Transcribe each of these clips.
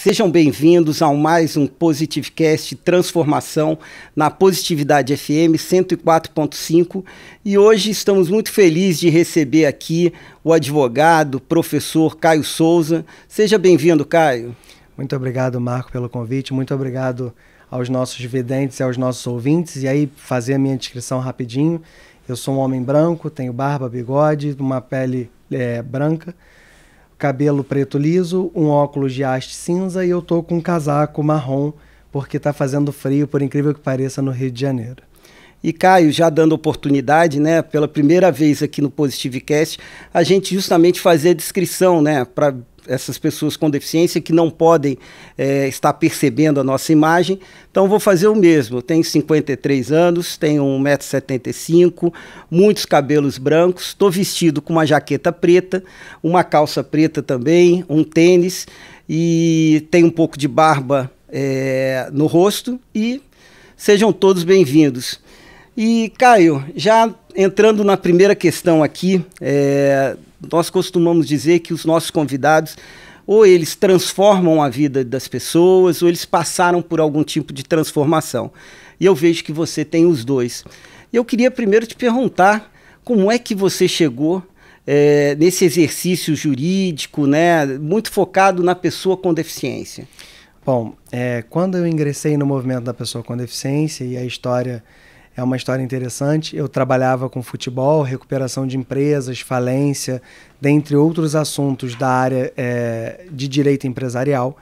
Sejam bem-vindos a mais um Positivecast Transformação na Positividade FM 104.5 e hoje estamos muito felizes de receber aqui o advogado, professor Caio Souza. Seja bem-vindo, Caio. Muito obrigado, Marco, pelo convite. Muito obrigado aos nossos videntes e aos nossos ouvintes. E aí, fazer a minha descrição rapidinho. Eu sou um homem branco, tenho barba, bigode, uma pele é, branca cabelo preto liso, um óculos de haste cinza e eu tô com um casaco marrom, porque tá fazendo frio, por incrível que pareça, no Rio de Janeiro. E Caio, já dando oportunidade, né, pela primeira vez aqui no Positivecast, a gente justamente fazer a descrição, né, para essas pessoas com deficiência que não podem é, estar percebendo a nossa imagem. Então, vou fazer o mesmo. Tenho 53 anos, tenho 1,75m, muitos cabelos brancos, estou vestido com uma jaqueta preta, uma calça preta também, um tênis e tenho um pouco de barba é, no rosto. E sejam todos bem-vindos. E, Caio, já entrando na primeira questão aqui, é, nós costumamos dizer que os nossos convidados ou eles transformam a vida das pessoas, ou eles passaram por algum tipo de transformação. E eu vejo que você tem os dois. Eu queria primeiro te perguntar como é que você chegou é, nesse exercício jurídico, né, muito focado na pessoa com deficiência. Bom, é, quando eu ingressei no movimento da pessoa com deficiência e a história é uma história interessante. Eu trabalhava com futebol, recuperação de empresas, falência, dentre outros assuntos da área é, de direito empresarial.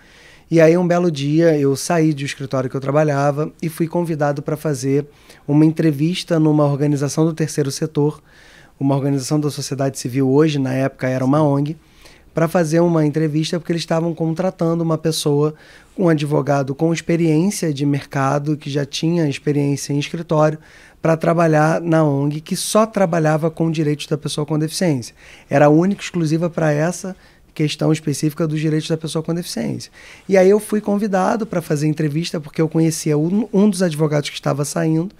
E aí, um belo dia, eu saí do escritório que eu trabalhava e fui convidado para fazer uma entrevista numa organização do terceiro setor, uma organização da sociedade civil hoje, na época era uma ONG para fazer uma entrevista, porque eles estavam contratando uma pessoa, um advogado com experiência de mercado, que já tinha experiência em escritório, para trabalhar na ONG, que só trabalhava com direitos da pessoa com deficiência. Era única, exclusiva para essa questão específica dos direitos da pessoa com deficiência. E aí eu fui convidado para fazer entrevista, porque eu conhecia um, um, dos advogados que estava saindo.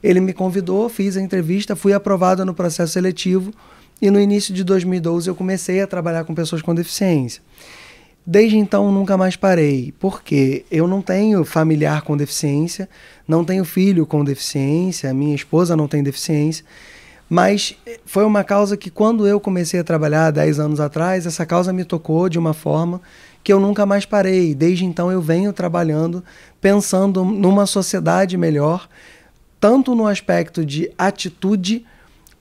Ele me convidou, fiz a entrevista, fui aprovado no processo seletivo e no início de 2012 eu comecei a trabalhar com pessoas com deficiência. Desde então nunca mais parei, porque eu não tenho familiar com deficiência, não tenho filho com deficiência, minha esposa não tem deficiência, mas eh, foi uma causa que quando eu comecei a trabalhar 10 anos atrás, essa causa me tocou de uma forma que eu nunca mais parei. Desde então eu venho trabalhando pensando numa sociedade melhor, tanto no aspecto de atitude,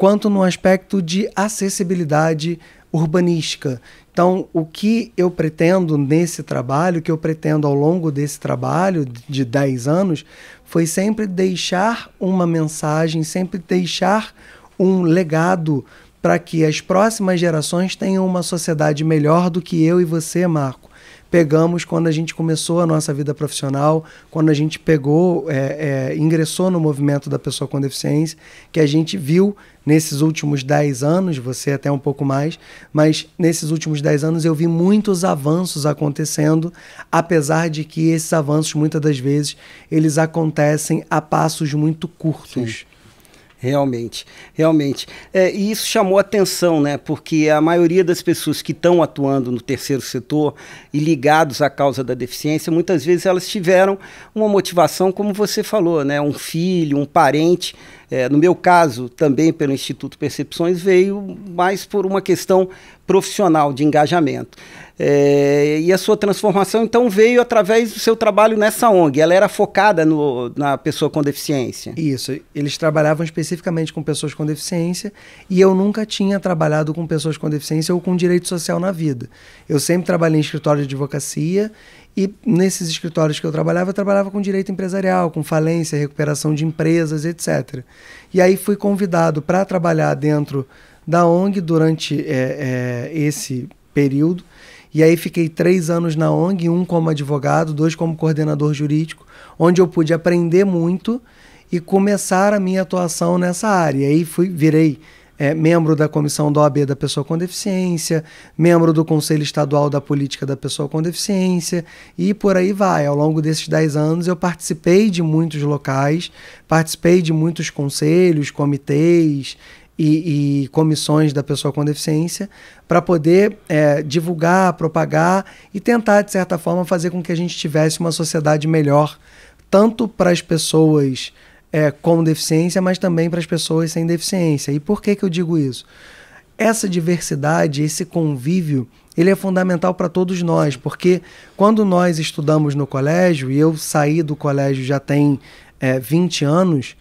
quanto no aspecto de acessibilidade urbanística. Então, o que eu pretendo nesse trabalho, o que eu pretendo ao longo desse trabalho de 10 anos, foi sempre deixar uma mensagem, sempre deixar um legado para que as próximas gerações tenham uma sociedade melhor do que eu e você, Marco pegamos quando a gente começou a nossa vida profissional, quando a gente pegou, é, é, ingressou no movimento da pessoa com deficiência, que a gente viu nesses últimos 10 anos, você até um pouco mais, mas nesses últimos 10 anos eu vi muitos avanços acontecendo, apesar de que esses avanços, muitas das vezes, eles acontecem a passos muito curtos. Sim Realmente, realmente. É, e isso chamou atenção, né? Porque a maioria das pessoas que estão atuando no terceiro setor e ligados à causa da deficiência, muitas vezes elas tiveram uma motivação, como você falou, né? Um filho, um parente é, no meu caso, também pelo Instituto Percepções, veio mais por uma questão profissional de engajamento. É, e a sua transformação, então, veio através do seu trabalho nessa ONG. Ela era focada no, na pessoa com deficiência. Isso. Eles trabalhavam especificamente com pessoas com deficiência e eu nunca tinha trabalhado com pessoas com deficiência ou com direito social na vida. Eu sempre trabalhei em escritório de advocacia e nesses escritórios que eu trabalhava, eu trabalhava com direito empresarial, com falência, recuperação de empresas, etc. E aí fui convidado para trabalhar dentro da ONG durante é, é, esse período. E aí fiquei três anos na ONG, um como advogado, dois como coordenador jurídico, onde eu pude aprender muito e começar a minha atuação nessa área. E aí fui, virei é, membro da comissão da OAB da pessoa com deficiência, membro do Conselho Estadual da Política da Pessoa com Deficiência e por aí vai. Ao longo desses 10 anos eu participei de muitos locais, participei de muitos conselhos, comitês e, e, comissões da pessoa com deficiência para poder é, divulgar, propagar e tentar, de certa forma, fazer com que a gente tivesse uma sociedade melhor, tanto para as pessoas é, com deficiência, mas também para as pessoas sem deficiência. E por que, que eu digo isso? Essa diversidade, esse convívio, ele é fundamental para todos nós, porque quando nós estudamos no colégio, e eu saí do colégio já tem é, 20 anos,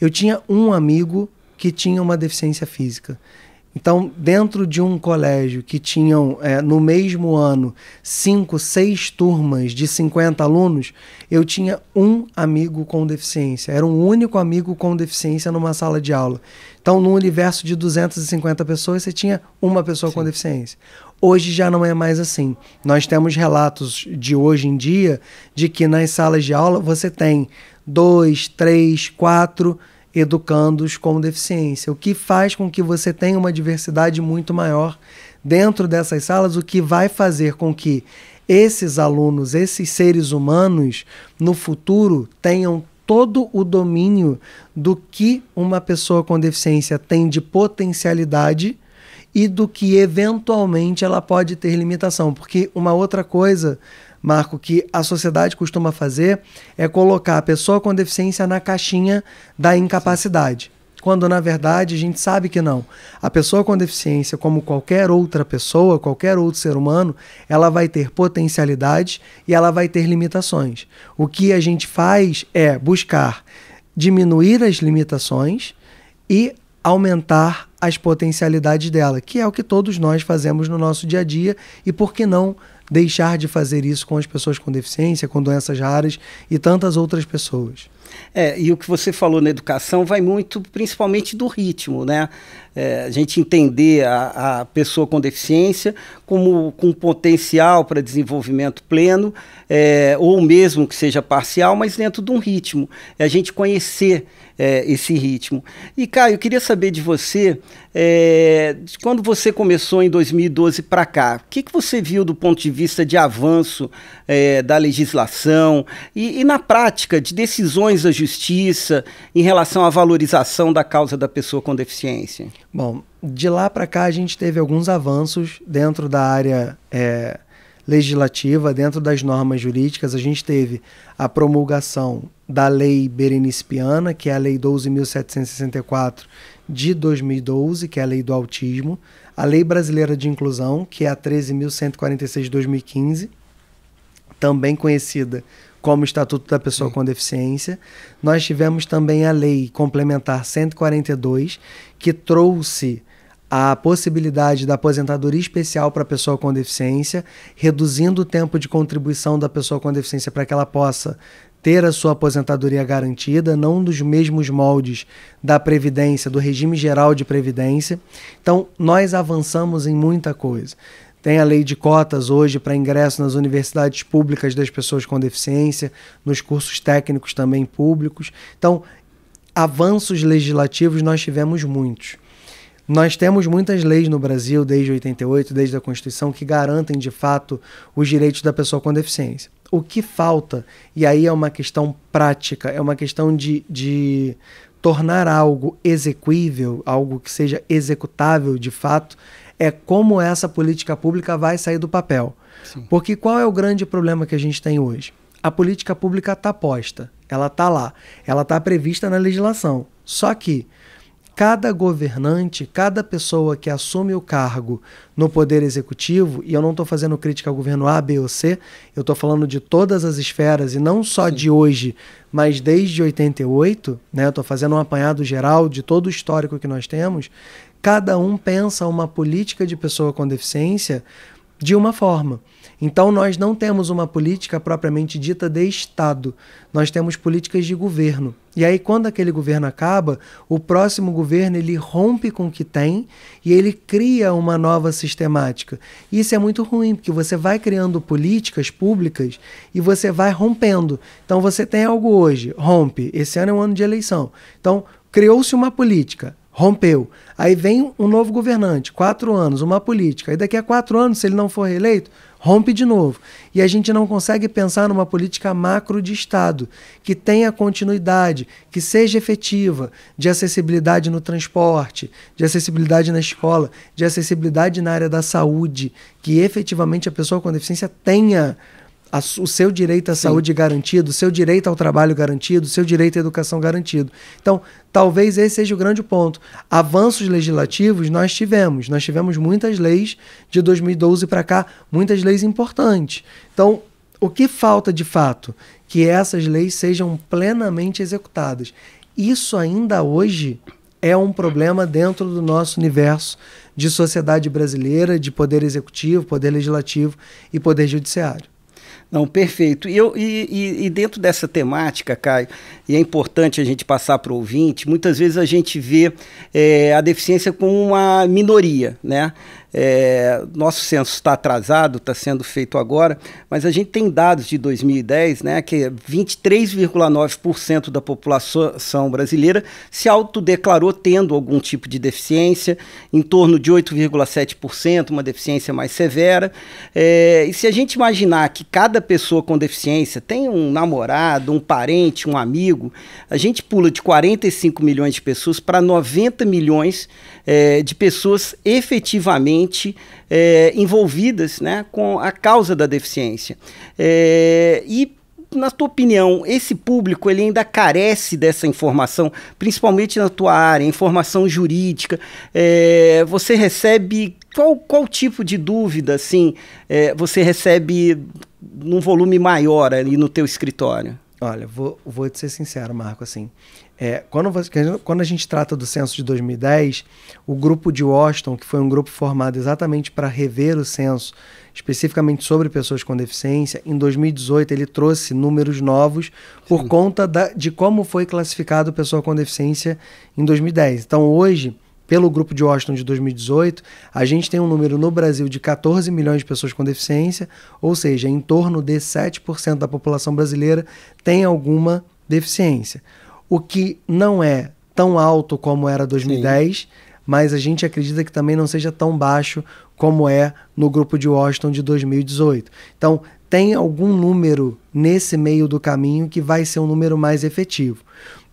eu tinha um amigo que tinha uma deficiência física. Então, dentro de um colégio que tinham é, no mesmo ano cinco, seis turmas de 50 alunos, eu tinha um amigo com deficiência. Era um único amigo com deficiência numa sala de aula. Então, num universo de 250 pessoas, você tinha uma pessoa Sim. com deficiência. Hoje já não é mais assim. Nós temos relatos de hoje em dia de que nas salas de aula você tem dois, três, quatro educandos com deficiência, o que faz com que você tenha uma diversidade muito maior dentro dessas salas, o que vai fazer com que esses alunos, esses seres humanos, no futuro tenham todo o domínio do que uma pessoa com deficiência tem de potencialidade e do que eventualmente ela pode ter limitação. Porque uma outra coisa Marco, que a sociedade costuma fazer é colocar a pessoa com deficiência na caixinha da incapacidade. Quando na verdade a gente sabe que não. A pessoa com deficiência, como qualquer outra pessoa, qualquer outro ser humano, ela vai ter potencialidades e ela vai ter limitações. O que a gente faz é buscar diminuir as limitações e aumentar as potencialidades dela, que é o que todos nós fazemos no nosso dia a dia e por que não deixar de fazer isso com as pessoas com deficiência, com doenças raras e tantas outras pessoas. É, e o que você falou na educação vai muito principalmente do ritmo, né? É, a gente entender a, a, pessoa com deficiência como com potencial para desenvolvimento pleno, é, ou mesmo que seja parcial, mas dentro de um ritmo. É a gente conhecer é, esse ritmo. E, Caio, eu queria saber de você, é, de quando você começou em 2012 para cá, o que, que você viu do ponto de vista de avanço é, da legislação e, e, na prática, de decisões da justiça em relação à valorização da causa da pessoa com deficiência? Bom, de lá para cá a gente teve alguns avanços dentro da área é, legislativa, dentro das normas jurídicas, a gente teve a promulgação da Lei Berenice Piana, que é a Lei 12.764 de 2012, que é a Lei do Autismo, a Lei Brasileira de Inclusão, que é a 13.146 de 2015, também conhecida como Estatuto da Pessoa Sim. com Deficiência. Nós tivemos também a Lei Complementar 142, que trouxe a possibilidade da aposentadoria especial para a pessoa com deficiência, reduzindo o tempo de contribuição da pessoa com deficiência para que ela possa ter a sua aposentadoria garantida, não dos mesmos moldes da Previdência, do regime geral de Previdência. Então, nós avançamos em muita coisa. Tem a lei de cotas hoje para ingresso nas universidades públicas das pessoas com deficiência, nos cursos técnicos também públicos. Então, avanços legislativos nós tivemos muitos. Nós temos muitas leis no Brasil, desde 88, desde a Constituição, que garantem de fato os direitos da pessoa com deficiência o que falta? E aí é uma questão prática, é uma questão de, de tornar algo exequível, algo que seja executável de fato, é como essa política pública vai sair do papel. Sim. Porque qual é o grande problema que a gente tem hoje? A política pública está posta, ela está lá, ela está prevista na legislação. Só que cada governante, cada pessoa que assume o cargo no Poder Executivo, e eu não estou fazendo crítica ao governo A, B ou C, eu estou falando de todas as esferas, e não só Sim. de hoje, mas desde 88, né, estou fazendo um apanhado geral de todo o histórico que nós temos, cada um pensa uma política de pessoa com deficiência de uma forma. Então, nós não temos uma política propriamente dita de Estado, nós temos políticas de governo. E aí, quando aquele governo acaba, o próximo governo ele rompe com o que tem e ele cria uma nova sistemática. Isso é muito ruim, porque você vai criando políticas públicas e você vai rompendo. Então, você tem algo hoje, rompe. Esse ano é um ano de eleição. Então, criou-se uma política rompeu. Aí vem um novo governante, quatro anos, uma política. E daqui a quatro anos, se ele não for reeleito, rompe de novo. E a gente não consegue pensar numa política macro de Estado, que tenha continuidade, que seja efetiva, de acessibilidade no transporte, de acessibilidade na escola, de acessibilidade na área da saúde, que efetivamente a pessoa com deficiência tenha a, o seu direito à Sim. saúde garantido, o seu direito ao trabalho garantido, o seu direito à educação garantido. Então, talvez esse seja o grande ponto. Avanços legislativos nós tivemos. Nós tivemos muitas leis de 2012 para cá, muitas leis importantes. Então, o que falta de fato? Que essas leis sejam plenamente executadas. Isso ainda hoje é um problema dentro do nosso universo de sociedade brasileira, de poder executivo, poder legislativo e poder judiciário. Não, perfeito. E, eu, e, e, dentro dessa temática, Caio, e é importante a gente passar para o ouvinte, muitas vezes a gente vê é, a deficiência como uma minoria, né? É, nosso censo está atrasado, está sendo feito agora, mas a gente tem dados de 2010, né, que 23,9% é da população brasileira se autodeclarou tendo algum tipo de deficiência, em torno de 8,7%, uma deficiência mais severa. É, e se a gente imaginar que cada pessoa com deficiência tem um namorado, um parente, um amigo, a gente pula de 45 milhões de pessoas para 90 milhões é, de pessoas efetivamente é, envolvidas né, com a causa da deficiência. É, e na tua opinião, esse público ele ainda carece dessa informação, principalmente na tua área, informação jurídica. É, você recebe qual, qual tipo de dúvida, assim, é, você recebe num volume maior ali no teu escritório? Olha, vou, vou te ser sincero, Marco, assim, é, quando, você, quando a gente trata do censo de 2010, o grupo de Washington, que foi um grupo formado exatamente para rever o censo, especificamente sobre pessoas com deficiência, em 2018 ele trouxe números novos por Sim. conta da, de como foi classificado pessoa com deficiência em 2010. Então hoje, pelo grupo de Washington de 2018, a gente tem um número no Brasil de 14 milhões de pessoas com deficiência, ou seja, em torno de 7% da população brasileira tem alguma deficiência o que não é tão alto como era 2010, Sim. mas a gente acredita que também não seja tão baixo como é no grupo de Washington de 2018. Então, tem algum número nesse meio do caminho que vai ser um número mais efetivo.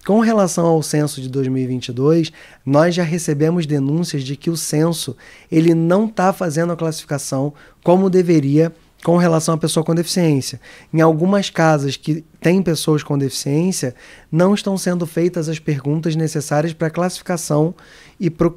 Com relação ao censo de 2022, nós já recebemos denúncias de que o censo ele não está fazendo a classificação como deveria com relação à pessoa com deficiência. Em algumas casas que têm pessoas com deficiência, não estão sendo feitas as perguntas necessárias para classificação e para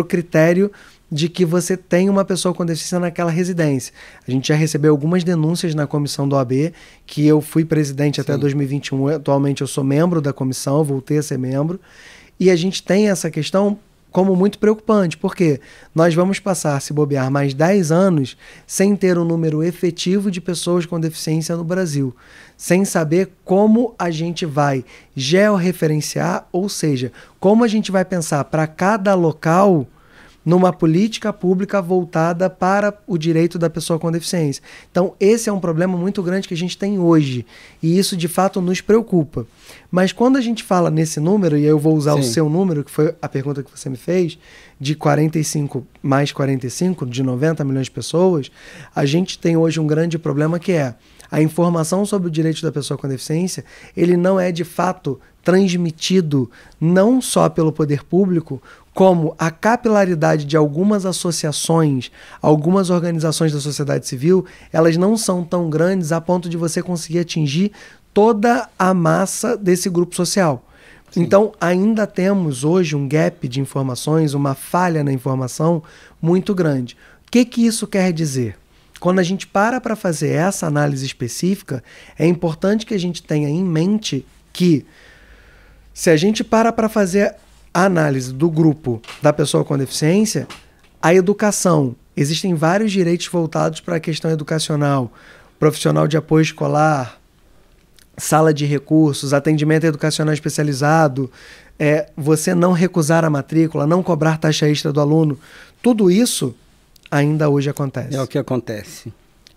o critério de que você tem uma pessoa com deficiência naquela residência. A gente já recebeu algumas denúncias na comissão do AB, que eu fui presidente Sim. até 2021, atualmente eu sou membro da comissão, voltei a ser membro, e a gente tem essa questão como muito preocupante, porque nós vamos passar, se bobear, mais 10 anos sem ter um número efetivo de pessoas com deficiência no Brasil, sem saber como a gente vai georreferenciar, ou seja, como a gente vai pensar para cada local numa política pública voltada para o direito da pessoa com deficiência. Então, esse é um problema muito grande que a gente tem hoje. E isso, de fato, nos preocupa. Mas quando a gente fala nesse número, e eu vou usar Sim. o seu número, que foi a pergunta que você me fez, de 45 mais 45, de 90 milhões de pessoas, a gente tem hoje um grande problema que é a informação sobre o direito da pessoa com deficiência, ele não é de fato transmitido não só pelo poder público, como a capilaridade de algumas associações, algumas organizações da sociedade civil, elas não são tão grandes a ponto de você conseguir atingir toda a massa desse grupo social. Sim. Então, ainda temos hoje um gap de informações, uma falha na informação muito grande. O que, que isso quer dizer? Quando a gente para para fazer essa análise específica, é importante que a gente tenha em mente que se a gente para para fazer a análise do grupo da pessoa com deficiência, a educação. Existem vários direitos voltados para a questão educacional, profissional de apoio escolar, sala de recursos, atendimento educacional especializado, é, você não recusar a matrícula, não cobrar taxa extra do aluno. Tudo isso ainda hoje acontece. É o que acontece.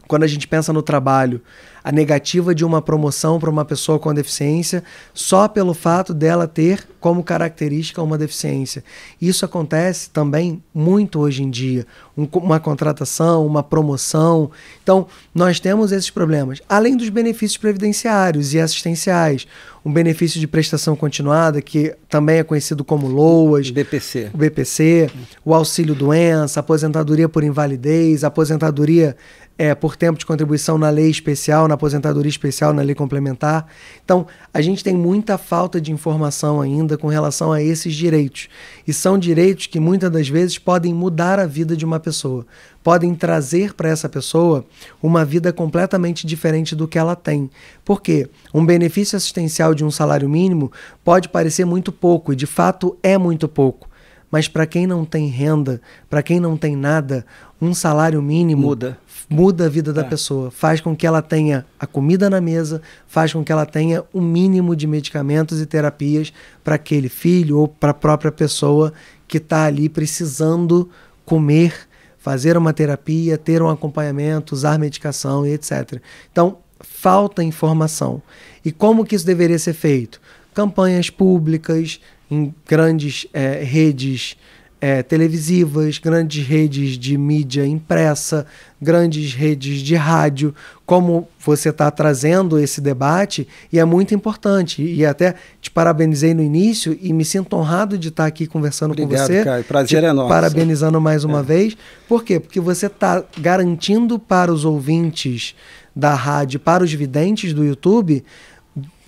Quando a gente pensa no trabalho, a negativa de uma promoção para uma pessoa com deficiência só pelo fato dela ter como característica uma deficiência. Isso acontece também muito hoje em dia. Um, uma contratação, uma promoção. Então, nós temos esses problemas. Além dos benefícios previdenciários e assistenciais. Um benefício de prestação continuada, que também é conhecido como LOAS. BPC. O BPC, o auxílio doença, aposentadoria por invalidez, aposentadoria é, por tempo de contribuição na lei especial, na aposentadoria especial, na lei complementar. Então, a gente tem muita falta de informação ainda com relação a esses direitos. E são direitos que muitas das vezes podem mudar a vida de uma pessoa, podem trazer para essa pessoa uma vida completamente diferente do que ela tem. Por quê? Um benefício assistencial de um salário mínimo pode parecer muito pouco, e de fato é muito pouco. Mas para quem não tem renda, para quem não tem nada, um salário mínimo muda, muda a vida da é. pessoa. Faz com que ela tenha a comida na mesa, faz com que ela tenha o um mínimo de medicamentos e terapias para aquele filho ou para a própria pessoa que está ali precisando comer, fazer uma terapia, ter um acompanhamento, usar medicação e etc. Então, falta informação. E como que isso deveria ser feito? Campanhas públicas, em grandes é, redes é, televisivas, grandes redes de mídia impressa, grandes redes de rádio, como você está trazendo esse debate, e é muito importante. E até te parabenizei no início e me sinto honrado de estar tá aqui conversando Obrigado, com você. Caio. Prazer é nosso. Parabenizando mais uma é. vez. Por quê? Porque você está garantindo para os ouvintes da rádio, para os videntes do YouTube,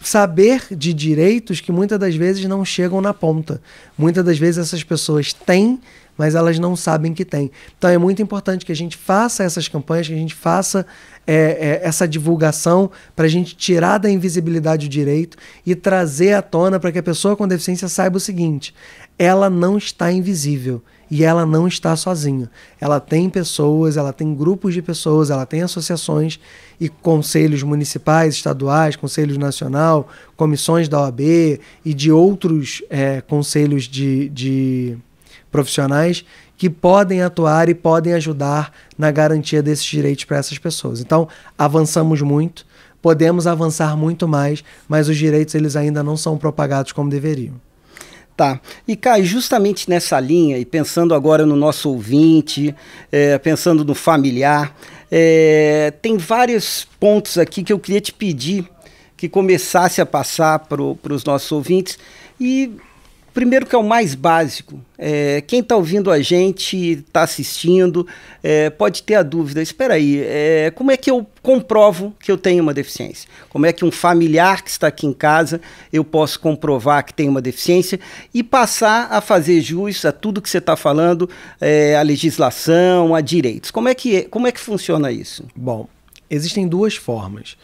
saber de direitos que muitas das vezes não chegam na ponta. Muitas das vezes essas pessoas têm, mas elas não sabem que têm. Então é muito importante que a gente faça essas campanhas, que a gente faça é, é, essa divulgação para a gente tirar da invisibilidade o direito e trazer à tona para que a pessoa com deficiência saiba o seguinte: ela não está invisível. E ela não está sozinha. Ela tem pessoas, ela tem grupos de pessoas, ela tem associações e conselhos municipais, estaduais, conselhos nacional, comissões da OAB e de outros é, conselhos de, de profissionais que podem atuar e podem ajudar na garantia desses direitos para essas pessoas. Então, avançamos muito, podemos avançar muito mais, mas os direitos eles ainda não são propagados como deveriam. Tá. E cai justamente nessa linha, e pensando agora no nosso ouvinte, é, pensando no familiar, é, tem vários pontos aqui que eu queria te pedir que começasse a passar para os nossos ouvintes e Primeiro que é o mais básico. É, quem está ouvindo a gente, está assistindo, é, pode ter a dúvida. Espera aí, é, como é que eu comprovo que eu tenho uma deficiência? Como é que um familiar que está aqui em casa eu posso comprovar que tem uma deficiência e passar a fazer jus a tudo que você está falando, é, a legislação, a direitos? Como é, que é, como é que funciona isso? Bom, existem duas formas.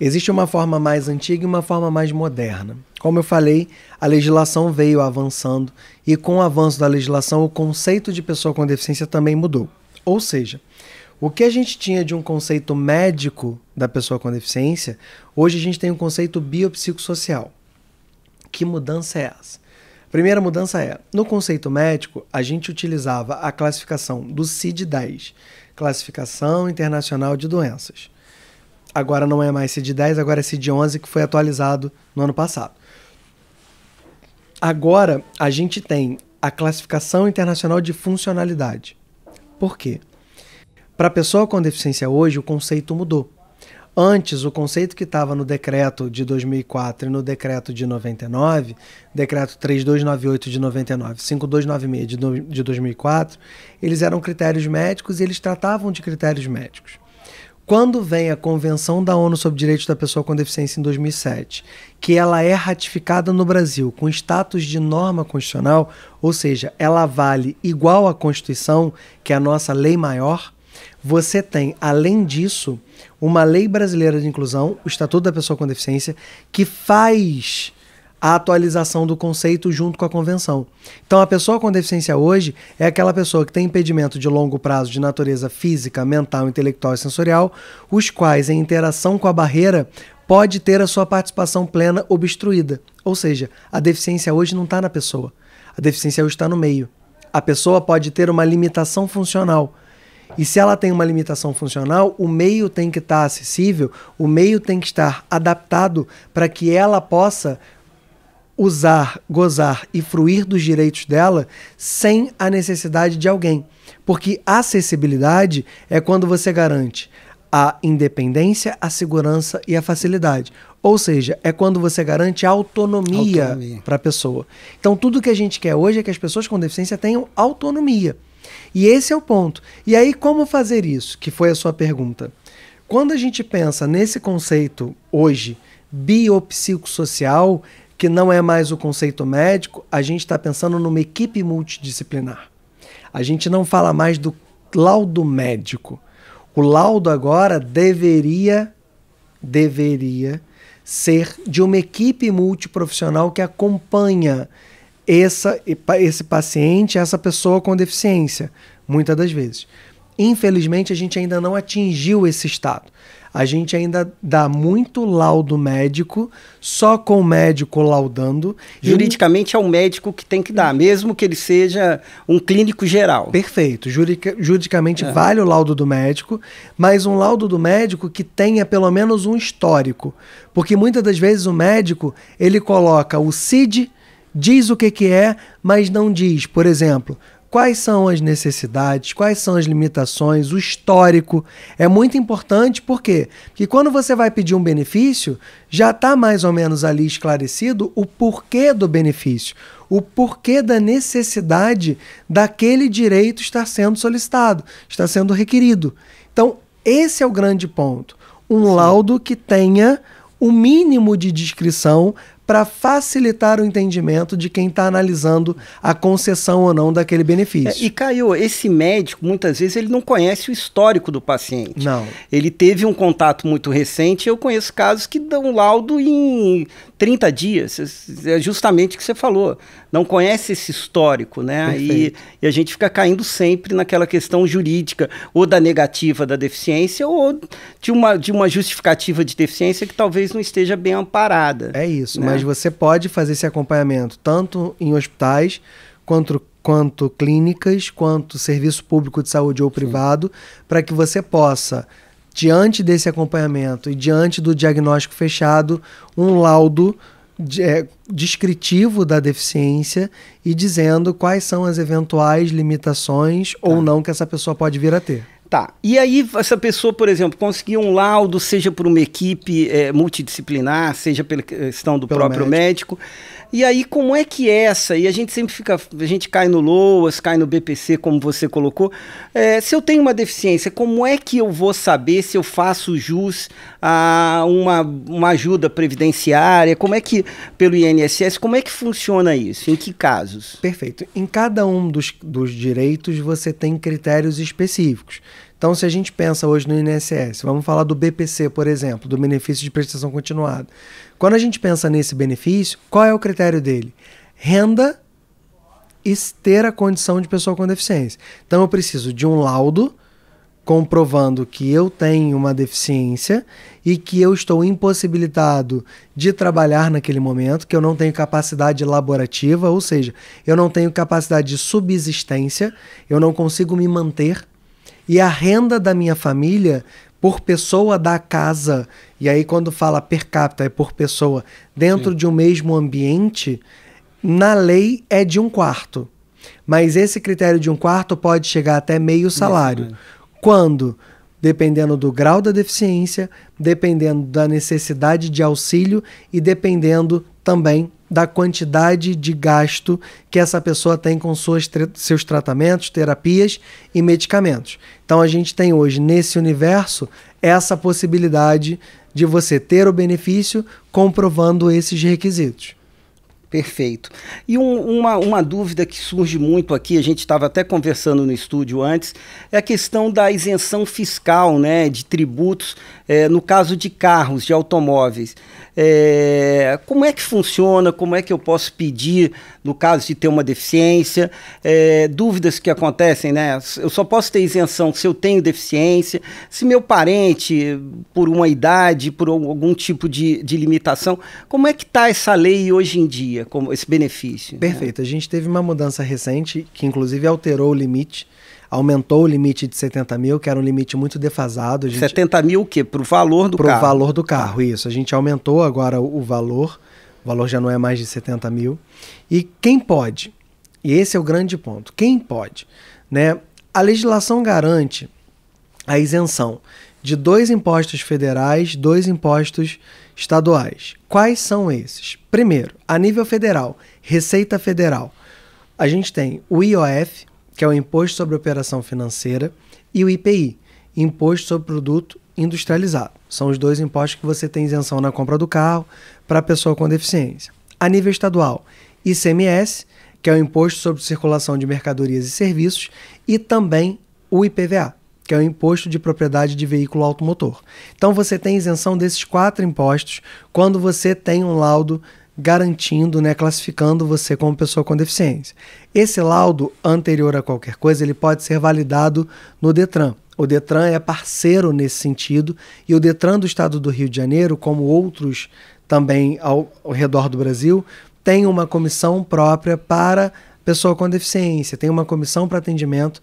Existe uma forma mais antiga e uma forma mais moderna. Como eu falei, a legislação veio avançando e, com o avanço da legislação, o conceito de pessoa com deficiência também mudou. Ou seja, o que a gente tinha de um conceito médico da pessoa com deficiência, hoje a gente tem um conceito biopsicossocial. Que mudança é essa? Primeira mudança é, no conceito médico, a gente utilizava a classificação do CID-10, Classificação Internacional de Doenças. Agora não é mais CID-10, agora é CID-11, que foi atualizado no ano passado. Agora a gente tem a classificação internacional de funcionalidade. Por quê? Para a pessoa com deficiência hoje, o conceito mudou. Antes, o conceito que estava no decreto de 2004 e no decreto de 99, decreto 3298 de 99, 5296 de 2004, eles eram critérios médicos e eles tratavam de critérios médicos quando vem a Convenção da ONU sobre Direitos da Pessoa com Deficiência em 2007, que ela é ratificada no Brasil com status de norma constitucional, ou seja, ela vale igual à Constituição, que é a nossa lei maior, você tem, além disso, uma lei brasileira de inclusão, o Estatuto da Pessoa com Deficiência, que faz a atualização do conceito junto com a convenção. Então, a pessoa com deficiência hoje é aquela pessoa que tem impedimento de longo prazo de natureza física, mental, intelectual e sensorial, os quais, em interação com a barreira, pode ter a sua participação plena obstruída. Ou seja, a deficiência hoje não está na pessoa, a deficiência hoje está no meio. A pessoa pode ter uma limitação funcional. E se ela tem uma limitação funcional, o meio tem que estar tá acessível, o meio tem que estar adaptado para que ela possa usar, gozar e fruir dos direitos dela sem a necessidade de alguém. Porque acessibilidade é quando você garante a independência, a segurança e a facilidade. Ou seja, é quando você garante a autonomia, autonomia. para a pessoa. Então, tudo que a gente quer hoje é que as pessoas com deficiência tenham autonomia. E esse é o ponto. E aí, como fazer isso? Que foi a sua pergunta. Quando a gente pensa nesse conceito hoje biopsicossocial, que não é mais o conceito médico, a gente está pensando numa equipe multidisciplinar. A gente não fala mais do laudo médico. O laudo agora deveria, deveria ser de uma equipe multiprofissional que acompanha essa, esse paciente, essa pessoa com deficiência, muitas das vezes. Infelizmente, a gente ainda não atingiu esse estado a gente ainda dá muito laudo médico, só com o médico laudando. Juridicamente é o médico que tem que dar, mesmo que ele seja um clínico geral. Perfeito. Jurica, juridicamente é. vale o laudo do médico, mas um laudo do médico que tenha pelo menos um histórico. Porque muitas das vezes o médico, ele coloca o CID, diz o que, que é, mas não diz, por exemplo, quais são as necessidades, quais são as limitações, o histórico. É muito importante por quê? Porque quando você vai pedir um benefício, já está mais ou menos ali esclarecido o porquê do benefício, o porquê da necessidade daquele direito estar sendo solicitado, estar sendo requerido. Então, esse é o grande ponto. Um Sim. laudo que tenha o mínimo de descrição para facilitar o entendimento de quem está analisando a concessão ou não daquele benefício. É, e Caio, esse médico, muitas vezes, ele não conhece o histórico do paciente. Não. Ele teve um contato muito recente, eu conheço casos que dão laudo em 30 dias, é, é justamente o que você falou. Não conhece esse histórico, né? E, e, a gente fica caindo sempre naquela questão jurídica, ou da negativa da deficiência, ou de uma, de uma justificativa de deficiência que talvez não esteja bem amparada. É isso, né? mas é. você pode fazer esse acompanhamento tanto em hospitais quanto, quanto clínicas, quanto serviço público de saúde ou privado, para que você possa, diante desse acompanhamento e diante do diagnóstico fechado, um laudo de, é, descritivo da deficiência e dizendo quais são as eventuais limitações tá. ou não que essa pessoa pode vir a ter. Tá. E aí, essa pessoa, por exemplo, conseguiu um laudo, seja por uma equipe é, multidisciplinar, seja pela questão do Pelo próprio médico. médico e aí, como é que é essa? E a gente sempre fica, a gente cai no LOAS, cai no BPC, como você colocou. É, se eu tenho uma deficiência, como é que eu vou saber se eu faço jus a uma, uma ajuda previdenciária? Como é que, pelo INSS, como é que funciona isso? Em que casos? Perfeito. Em cada um dos, dos direitos, você tem critérios específicos. Então, se a gente pensa hoje no INSS, vamos falar do BPC, por exemplo, do benefício de prestação continuada. Quando a gente pensa nesse benefício, qual é o critério dele? Renda e ter a condição de pessoa com deficiência. Então, eu preciso de um laudo comprovando que eu tenho uma deficiência e que eu estou impossibilitado de trabalhar naquele momento, que eu não tenho capacidade laborativa, ou seja, eu não tenho capacidade de subsistência, eu não consigo me manter e a renda da minha família por pessoa da casa, e aí quando fala per capita é por pessoa, dentro Sim. de um mesmo ambiente, na lei é de um quarto. Mas esse critério de um quarto pode chegar até meio salário. Isso, quando? Dependendo do grau da deficiência, dependendo da necessidade de auxílio e dependendo também da quantidade de gasto que essa pessoa tem com suas, seus tratamentos, terapias e medicamentos. Então a gente tem hoje nesse universo essa possibilidade de você ter o benefício comprovando esses requisitos. Perfeito. E um, uma, uma dúvida que surge muito aqui, a gente estava até conversando no estúdio antes, é a questão da isenção fiscal né, de tributos, é, no caso de carros, de automóveis. É, como é que funciona? Como é que eu posso pedir no caso de ter uma deficiência? É, dúvidas que acontecem, né? Eu só posso ter isenção se eu tenho deficiência, se meu parente, por uma idade, por algum tipo de, de limitação. Como é que está essa lei hoje em dia, como esse benefício? Né? Perfeito. Né? A gente teve uma mudança recente que, inclusive, alterou o limite aumentou o limite de 70 mil, que era um limite muito defasado. Gente... 70 mil o quê? Para o valor do Pro carro? Para o valor do carro, isso. A gente aumentou agora o valor, o valor já não é mais de 70 mil. E quem pode? E esse é o grande ponto. Quem pode? Né? A legislação garante a isenção de dois impostos federais, dois impostos estaduais. Quais são esses? Primeiro, a nível federal, Receita Federal. A gente tem o IOF, que é o Imposto sobre Operação Financeira, e o IPI, Imposto sobre Produto Industrializado. São os dois impostos que você tem isenção na compra do carro para a pessoa com deficiência. A nível estadual, ICMS, que é o Imposto sobre Circulação de Mercadorias e Serviços, e também o IPVA, que é o Imposto de Propriedade de Veículo Automotor. Então você tem isenção desses quatro impostos quando você tem um laudo garantindo, né, classificando você como pessoa com deficiência. Esse laudo anterior a qualquer coisa, ele pode ser validado no Detran. O Detran é parceiro nesse sentido e o Detran do Estado do Rio de Janeiro, como outros também ao, ao redor do Brasil, tem uma comissão própria para pessoa com deficiência, tem uma comissão para atendimento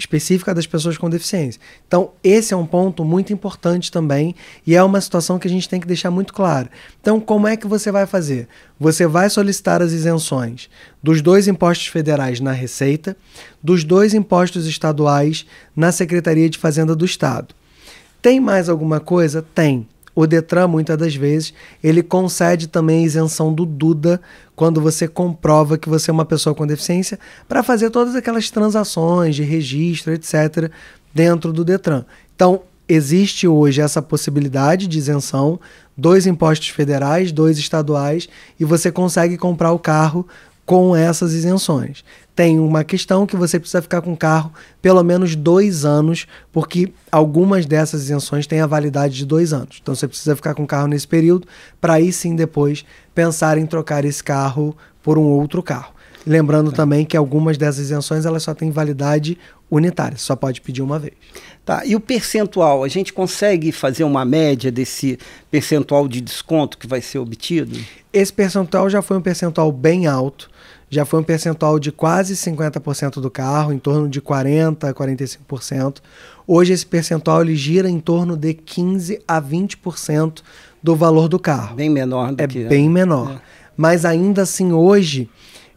específica das pessoas com deficiência. Então, esse é um ponto muito importante também e é uma situação que a gente tem que deixar muito claro. Então, como é que você vai fazer? Você vai solicitar as isenções dos dois impostos federais na Receita, dos dois impostos estaduais na Secretaria de Fazenda do Estado. Tem mais alguma coisa? Tem o Detran, muitas das vezes, ele concede também a isenção do Duda quando você comprova que você é uma pessoa com deficiência para fazer todas aquelas transações de registro, etc., dentro do Detran. Então, existe hoje essa possibilidade de isenção, dois impostos federais, dois estaduais, e você consegue comprar o carro com essas isenções tem uma questão que você precisa ficar com o carro pelo menos dois anos, porque algumas dessas isenções têm a validade de dois anos. Então você precisa ficar com o carro nesse período para aí sim depois pensar em trocar esse carro por um outro carro. Lembrando também que algumas dessas isenções elas só têm validade unitária, só pode pedir uma vez. Tá, e o percentual, a gente consegue fazer uma média desse percentual de desconto que vai ser obtido? Esse percentual já foi um percentual bem alto já foi um percentual de quase 50% do carro, em torno de 40% a 45%. Hoje esse percentual ele gira em torno de 15% a 20% do valor do carro. Bem menor do é que... É bem menor. É. Mas ainda assim hoje,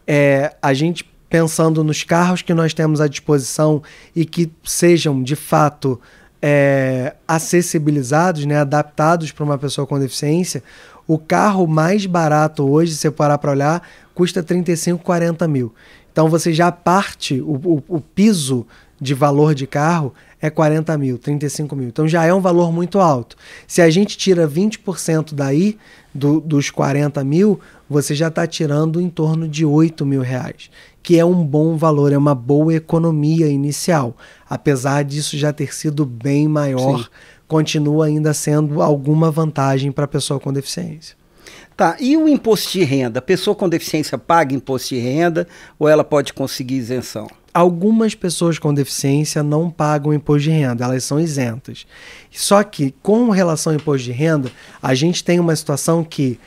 é, a gente pensando nos carros que nós temos à disposição e que sejam de fato é, acessibilizados, né, adaptados para uma pessoa com deficiência, o carro mais barato hoje, se você parar para olhar, custa 35, 40 mil. Então você já parte, o, o, o, piso de valor de carro é 40 mil, 35 mil. Então já é um valor muito alto. Se a gente tira 20% daí, do, dos 40 mil, você já está tirando em torno de 8 mil reais, que é um bom valor, é uma boa economia inicial, apesar disso já ter sido bem maior. Sim continua ainda sendo alguma vantagem para a pessoa com deficiência. Tá, e o imposto de renda? A pessoa com deficiência paga imposto de renda ou ela pode conseguir isenção? Algumas pessoas com deficiência não pagam imposto de renda, elas são isentas. Só que, com relação ao imposto de renda, a gente tem uma situação que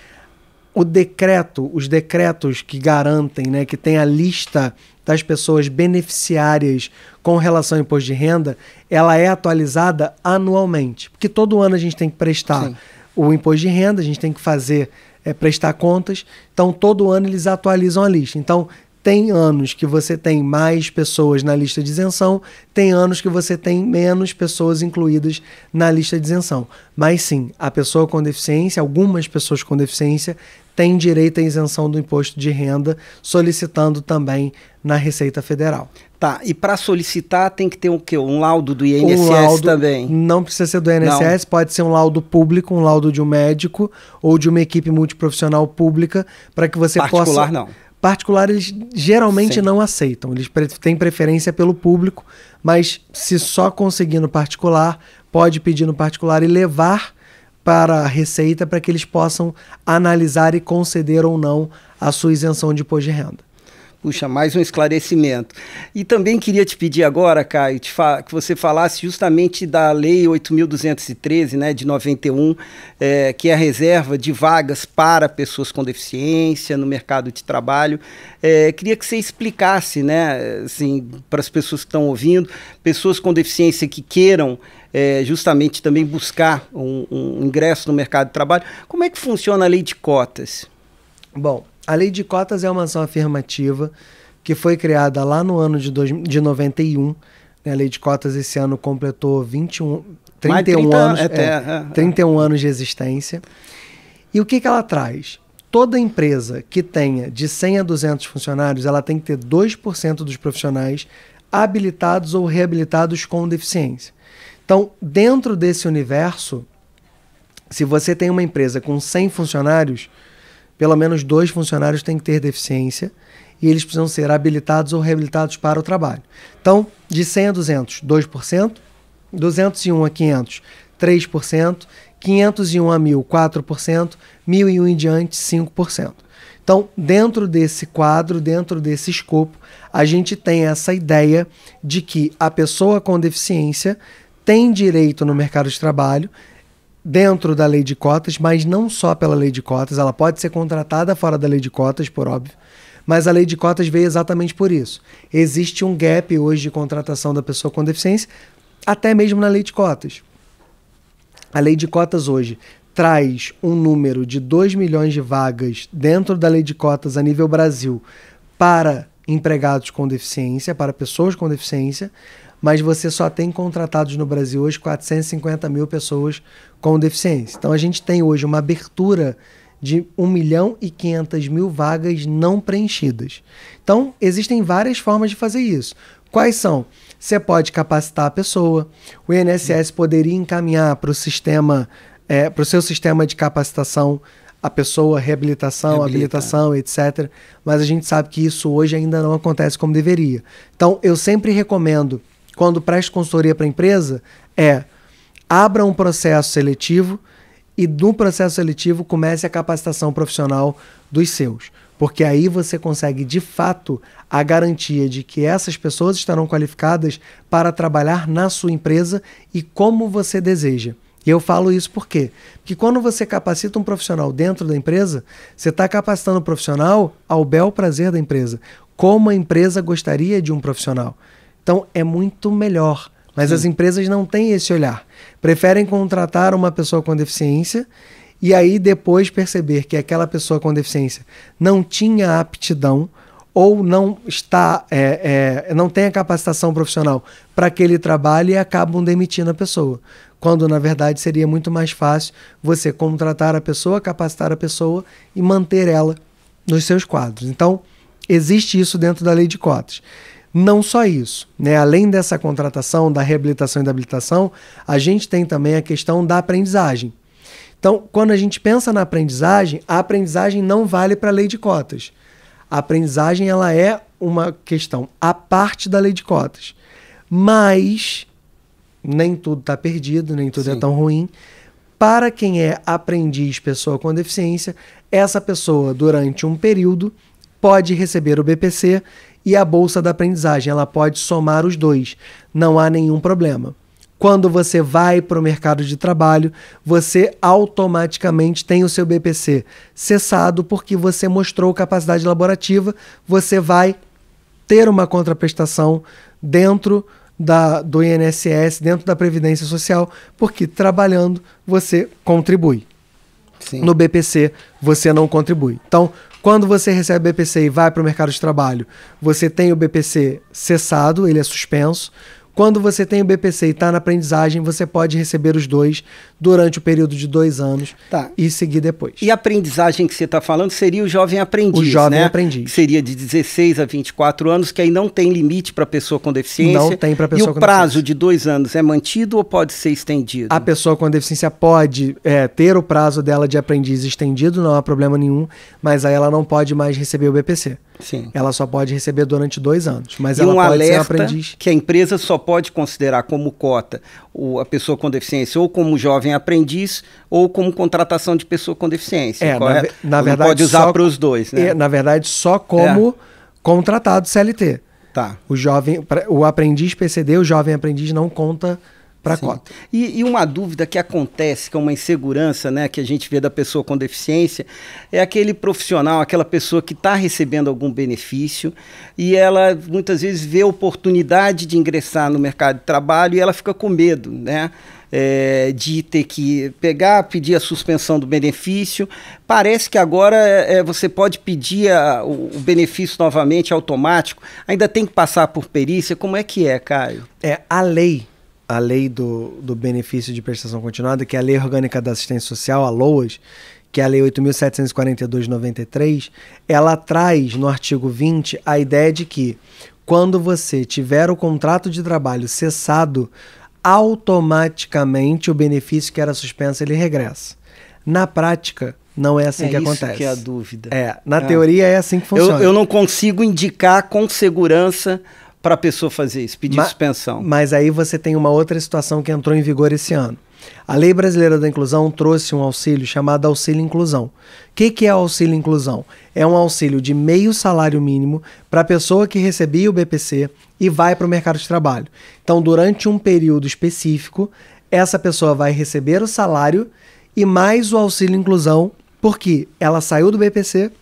o decreto, os decretos que garantem, né, que tem a lista das pessoas beneficiárias com relação ao imposto de renda, ela é atualizada anualmente. Porque todo ano a gente tem que prestar Sim. o imposto de renda, a gente tem que fazer, é, prestar contas. Então, todo ano eles atualizam a lista. Então, tem anos que você tem mais pessoas na lista de isenção, tem anos que você tem menos pessoas incluídas na lista de isenção. Mas sim, a pessoa com deficiência, algumas pessoas com deficiência, têm direito à isenção do imposto de renda, solicitando também na Receita Federal. Tá, e para solicitar tem que ter um quê? Um laudo do INSS um laudo, também? Não precisa ser do INSS, não. pode ser um laudo público, um laudo de um médico ou de uma equipe multiprofissional pública para que você Particular, possa... Particular não. Particular eles geralmente Sim. não aceitam, eles pre têm preferência pelo público, mas se só conseguir no particular, pode pedir no particular e levar para a Receita para que eles possam analisar e conceder ou não a sua isenção de imposto de renda. Puxa, mais um esclarecimento. E também queria te pedir agora, Caio, que você falasse justamente da Lei 8.213, né, de 91, é, eh, que é a reserva de vagas para pessoas com deficiência no mercado de trabalho. É, queria que você explicasse, né, assim, para as pessoas que estão ouvindo, pessoas com deficiência que queiram é, justamente também buscar um, um ingresso no mercado de trabalho, como é que funciona a lei de cotas? Bom, a lei de cotas é uma ação afirmativa que foi criada lá no ano de, dois, de 91. Né? A lei de cotas esse ano completou 21, 31, 30, anos, é, é, 31 é. é. anos de existência. E o que, que ela traz? Toda empresa que tenha de 100 a 200 funcionários, ela tem que ter 2% dos profissionais habilitados ou reabilitados com deficiência. Então, dentro desse universo, se você tem uma empresa com 100 funcionários, pelo menos dois funcionários têm que ter deficiência e eles precisam ser habilitados ou reabilitados para o trabalho. Então, de 100 a 200, 2%, 201 a 500, 3%, 501 a 1000, 4%, 1001 em diante, 5%. Então, dentro desse quadro, dentro desse escopo, a gente tem essa ideia de que a pessoa com deficiência tem direito no mercado de trabalho, dentro da lei de cotas, mas não só pela lei de cotas. Ela pode ser contratada fora da lei de cotas, por óbvio. Mas a lei de cotas veio exatamente por isso. Existe um gap hoje de contratação da pessoa com deficiência, até mesmo na lei de cotas. A lei de cotas hoje traz um número de 2 milhões de vagas dentro da lei de cotas a nível Brasil para empregados com deficiência, para pessoas com deficiência, mas você só tem contratados no Brasil hoje 450 mil pessoas com deficiência. Então a gente tem hoje uma abertura de 1 milhão e 500 mil vagas não preenchidas. Então existem várias formas de fazer isso. Quais são? Você pode capacitar a pessoa, o INSS poderia encaminhar para o sistema, é, para o seu sistema de capacitação a pessoa, reabilitação, Reabilita. habilitação, etc. Mas a gente sabe que isso hoje ainda não acontece como deveria. Então, eu sempre recomendo quando presta consultoria para a empresa é abra um processo seletivo e do processo seletivo comece a capacitação profissional dos seus. Porque aí você consegue, de fato, a garantia de que essas pessoas estarão qualificadas para trabalhar na sua empresa e como você deseja. E eu falo isso por quê? Porque quando você capacita um profissional dentro da empresa, você está capacitando o um profissional ao bel prazer da empresa, como a empresa gostaria de um profissional. Então é muito melhor. Mas Sim. as empresas não têm esse olhar. Preferem contratar uma pessoa com deficiência e aí depois perceber que aquela pessoa com deficiência não tinha aptidão ou não está é, é, não tem a capacitação profissional para aquele trabalho e acabam demitindo a pessoa quando na verdade seria muito mais fácil você contratar a pessoa capacitar a pessoa e manter ela nos seus quadros então existe isso dentro da lei de cotas não só isso, né? além dessa contratação, da reabilitação e da habilitação, a gente tem também a questão da aprendizagem. Então, quando a gente pensa na aprendizagem, a aprendizagem não vale para a lei de cotas. A aprendizagem ela é uma questão à parte da lei de cotas. Mas nem tudo está perdido, nem tudo é Sim. é tão ruim. Para quem é aprendiz pessoa com deficiência, essa pessoa, durante um período, pode receber o BPC e a bolsa da aprendizagem. Ela pode somar os dois, não há nenhum problema. Quando você vai para o mercado de trabalho, você automaticamente tem o seu BPC cessado porque você mostrou capacidade laborativa, você vai ter uma contraprestação dentro da, do INSS, dentro da Previdência Social, porque trabalhando você contribui. Sim. No BPC você não contribui. Então, quando você recebe o BPC e vai para o mercado de trabalho, você tem o BPC cessado, ele é suspenso. Quando você tem o BPC e está na aprendizagem, você pode receber os dois durante o período de dois anos tá. e seguir depois. E a aprendizagem que você está falando seria o jovem aprendiz, O jovem né? aprendiz. Que seria de 16 a 24 anos, que aí não tem limite para pessoa com deficiência. Não tem para pessoa com deficiência. E o prazo de dois anos é mantido ou pode ser estendido? A pessoa com deficiência pode é, ter o prazo dela de aprendiz estendido, não há problema nenhum, mas aí ela não pode mais receber o BPC. Sim. Ela só pode receber durante dois anos, mas e ela um pode alerta ser um aprendiz. que a empresa só pode considerar como cota a pessoa com deficiência ou como jovem jovem aprendiz ou como contratação de pessoa com deficiência. É, na, na verdade, pode usar para os dois, né? É, na verdade, só como é. contratado CLT. Tá. O jovem, o aprendiz PCD, o jovem aprendiz não conta para a cota. E, e, uma dúvida que acontece, que é uma insegurança né, que a gente vê da pessoa com deficiência, é aquele profissional, aquela pessoa que está recebendo algum benefício e ela muitas vezes vê a oportunidade de ingressar no mercado de trabalho e ela fica com medo, né? É, de ter que pegar, pedir a suspensão do benefício. Parece que agora é, você pode pedir a, o, o, benefício novamente automático, ainda tem que passar por perícia. Como é que é, Caio? É, a lei a lei do, do benefício de prestação continuada, que é a Lei Orgânica da Assistência Social, a LOAS, que é a Lei 8.742-93, ela traz no artigo 20 a ideia de que quando você tiver o contrato de trabalho cessado, automaticamente o benefício que era suspenso ele regressa. Na prática, não é assim é que isso que é a dúvida. É, na é. teoria é assim que funciona. Eu, eu não consigo indicar com segurança para a pessoa fazer isso, pedir mas, suspensão. Mas aí você tem uma outra situação que entrou em vigor esse ano. A Lei Brasileira da Inclusão trouxe um auxílio chamado Auxílio Inclusão. O que, que é Auxílio Inclusão? É um auxílio de meio salário mínimo para a pessoa que recebia o BPC e vai para o mercado de trabalho. Então, durante um período específico, essa pessoa vai receber o salário e mais o Auxílio Inclusão, porque ela saiu do BPC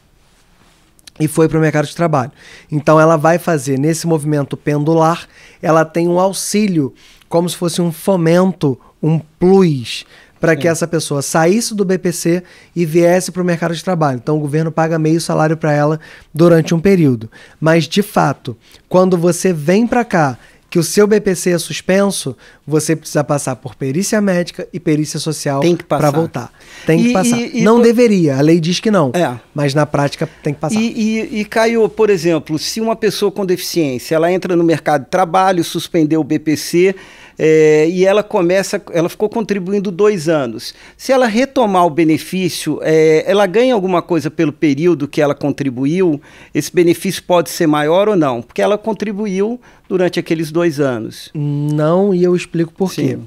e foi para o mercado de trabalho. Então ela vai fazer nesse movimento pendular, ela tem um auxílio, como se fosse um fomento, um plus para que essa pessoa saísse do BPC e viesse para o mercado de trabalho. Então o governo paga meio salário para ela durante um período. Mas de fato, quando você vem para cá que o seu BPC é suspenso, você precisa passar por perícia médica e perícia social para voltar. Tem que e, passar. E, e, não por... deveria, a lei diz que não. É. Mas na prática tem que passar. E, e, Caio, por exemplo, se uma pessoa com deficiência ela entra no mercado de trabalho, suspendeu o BPC é, e ela começa, ela ficou contribuindo dois anos. Se ela retomar o benefício, é, ela ganha alguma coisa pelo período que ela contribuiu? Esse benefício pode ser maior ou não? Porque ela contribuiu durante aqueles dois anos. Não, e eu explico por Sim. quê.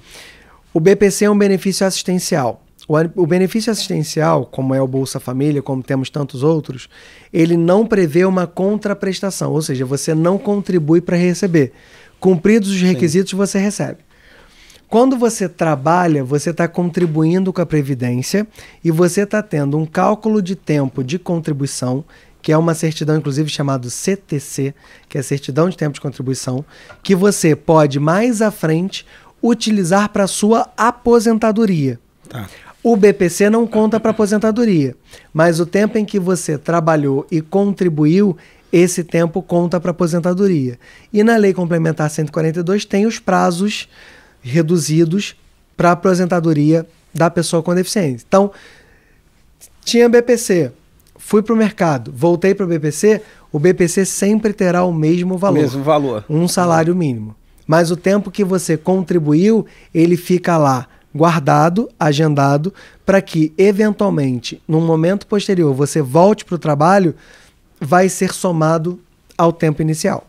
O BPC é um benefício assistencial. O, benefício assistencial, como é o Bolsa Família, como temos tantos outros, ele não prevê uma contraprestação, ou seja, você não contribui para receber. Cumpridos os requisitos, Sim. você recebe. Quando você trabalha, você está contribuindo com a Previdência e você está tendo um cálculo de tempo de contribuição, que é uma certidão, inclusive, chamado CTC, que é a certidão de tempo de contribuição, que você pode mais à frente utilizar para sua aposentadoria. Tá. O BPC não conta para aposentadoria, mas o tempo em que você trabalhou e contribuiu esse tempo conta para aposentadoria. E na Lei Complementar 142 tem os prazos reduzidos para aposentadoria da pessoa com deficiência. Então, tinha BPC, fui para o mercado, voltei para o BPC, o BPC sempre terá o mesmo valor. Mesmo valor. Um salário mínimo. Mas o tempo que você contribuiu, ele fica lá guardado, agendado, para que eventualmente, num momento posterior, você volte para o trabalho, vai ser somado ao tempo inicial.